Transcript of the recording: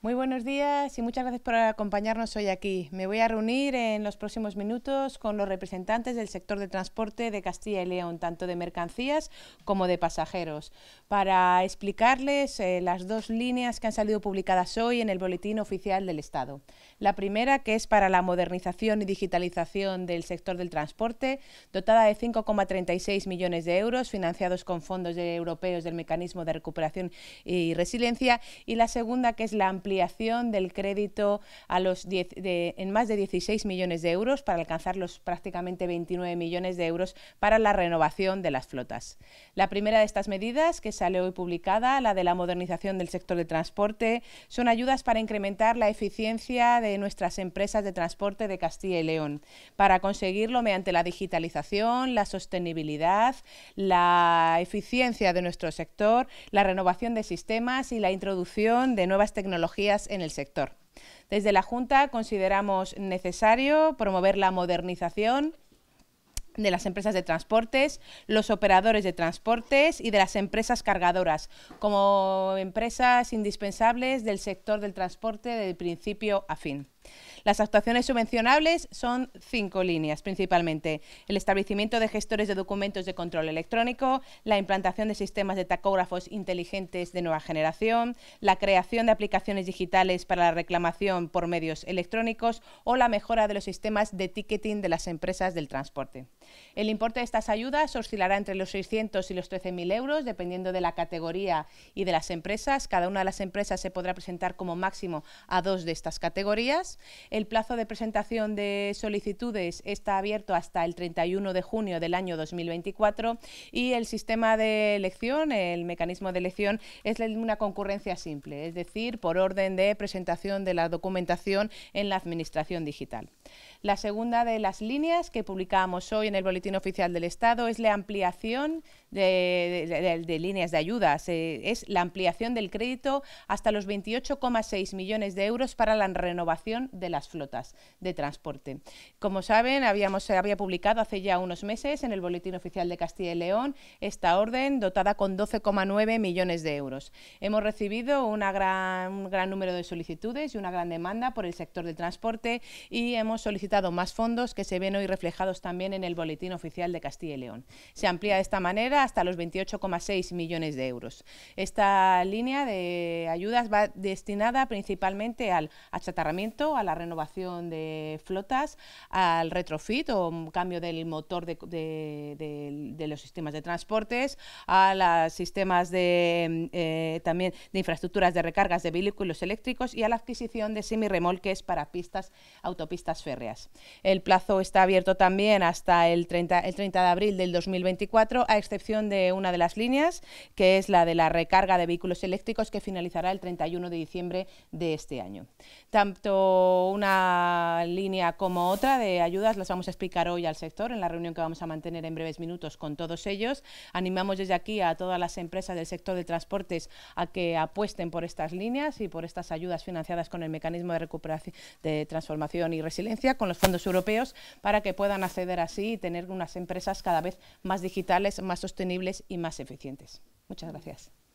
Muy buenos días y muchas gracias por acompañarnos hoy aquí. Me voy a reunir en los próximos minutos con los representantes del sector de transporte de Castilla y León, tanto de mercancías como de pasajeros, para explicarles eh, las dos líneas que han salido publicadas hoy en el Boletín Oficial del Estado. La primera, que es para la modernización y digitalización del sector del transporte, dotada de 5,36 millones de euros, financiados con fondos europeos del Mecanismo de Recuperación y Resiliencia, y la segunda, que es la del crédito a los en más de 16 millones de euros para alcanzar los prácticamente 29 millones de euros para la renovación de las flotas. La primera de estas medidas, que sale hoy publicada, la de la modernización del sector de transporte, son ayudas para incrementar la eficiencia de nuestras empresas de transporte de Castilla y León, para conseguirlo mediante la digitalización, la sostenibilidad, la eficiencia de nuestro sector, la renovación de sistemas y la introducción de nuevas tecnologías en el sector. Desde la Junta consideramos necesario promover la modernización de las empresas de transportes, los operadores de transportes y de las empresas cargadoras, como empresas indispensables del sector del transporte de principio a fin. Las actuaciones subvencionables son cinco líneas principalmente. El establecimiento de gestores de documentos de control electrónico, la implantación de sistemas de tacógrafos inteligentes de nueva generación, la creación de aplicaciones digitales para la reclamación por medios electrónicos o la mejora de los sistemas de ticketing de las empresas del transporte. El importe de estas ayudas oscilará entre los 600 y los 13.000 euros, dependiendo de la categoría y de las empresas. Cada una de las empresas se podrá presentar como máximo a dos de estas categorías. El plazo de presentación de solicitudes está abierto hasta el 31 de junio del año 2024 y el sistema de elección, el mecanismo de elección, es una concurrencia simple, es decir, por orden de presentación de la documentación en la Administración Digital. La segunda de las líneas que publicamos hoy en el Boletín Oficial del Estado es la ampliación de, líneas de ayudas, es la ampliación del crédito hasta los 28,6 millones de euros para la renovación de las flotas de transporte. Como saben, habíamos, se había publicado hace ya unos meses en el Boletín Oficial de Castilla y León esta orden dotada con 12,9 millones de euros. Hemos recibido una gran, un gran número de solicitudes y una gran demanda por el sector del transporte y hemos solicitado más fondos que se ven hoy reflejados también en el Boletín Oficial de Castilla y León. Se amplía de esta manera hasta los 28,6 millones de euros. Esta línea de ayudas va destinada principalmente al achatarramiento, a la renovación de flotas, al retrofit o cambio del motor de, los sistemas de transportes, a los sistemas de, eh, también de infraestructuras de recargas de vehículos eléctricos y a la adquisición de remolques para pistas, autopistas férreas. El plazo está abierto también hasta el 30, el 30 de abril del 2024, a excepción de una de las líneas, que es la de la recarga de vehículos eléctricos, que finalizará el 31 de diciembre de este año. Tanto una línea como otra de ayudas las vamos a explicar hoy al sector en la reunión que vamos a mantener en breves minutos con todos ellos. Animamos desde aquí a todas las empresas del sector de transportes a que apuesten por estas líneas y por estas ayudas financiadas con el mecanismo de recuperación de transformación y resiliencia con los fondos europeos para que puedan acceder así y tener unas empresas cada vez más digitales, más sostenibles y más eficientes. Muchas gracias.